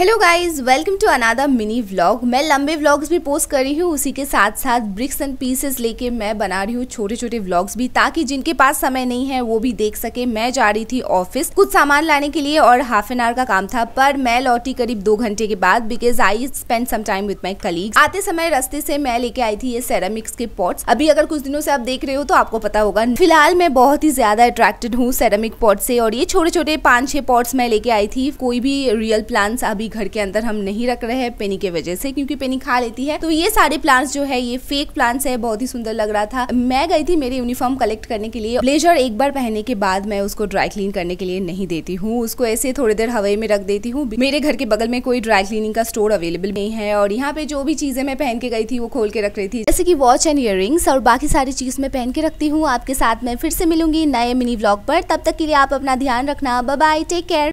hello guys welcome to another mini vlog मैं लंबे vlogs भी पोस्ट कर रही हूँ उसी के साथ साथ ब्रिक्स एंड पीसेस लेके मैं बना रही हूँ छोटे छोटे व्लॉग्स भी ताकि जिनके पास समय नहीं है वो भी देख सके मैं जा रही थी ऑफिस कुछ सामान लाने के लिए और हाफ एन आवर का काम था पर मैं लौटी करीब दो घंटे के बाद because I spend some time with my colleague आते समय रस्ते से मैं लेके आई थी ये सेरामिक्स के पॉट्स अभी अगर कुछ दिनों से आप देख रहे हो तो आपको पता होगा फिलहाल मैं बहुत ही ज्यादा अट्रैक्टेड हूँ सेरामिक पॉट से और ये छोटे छोटे पाँच छह पॉट्स मैं लेके आई थी कोई भी रियल प्लांट्स अभी घर के अंदर हम नहीं रख रहे हैं पेनी के वजह से क्योंकि पेनी खा लेती है तो ये सारे प्लांट्स जो है ये फेक प्लांट्स है बहुत ही सुंदर लग रहा था मैं गई थी मेरे यूनिफॉर्म कलेक्ट करने के लिए ब्लेजर एक बार पहनने के बाद मैं उसको ड्राई क्लीन करने के लिए नहीं देती हूँ उसको ऐसे थोड़ी देर हवाई में रख देती हूँ मेरे घर के बगल में कोई ड्राई क्लीनिंग का स्टोर अवेलेबल नहीं है और यहाँ पे जो भी चीजें मैं पहन के गई थी वो खोल के रख रही थी जैसे की वॉच एंड इयर और बाकी सारी चीज मैं पहन के रखती हूँ आपके साथ मैं फिर से मिलूंगी नए मिनी ब्लॉग पर तब तक के लिए आप अपना ध्यान रखना बाय टेक केयर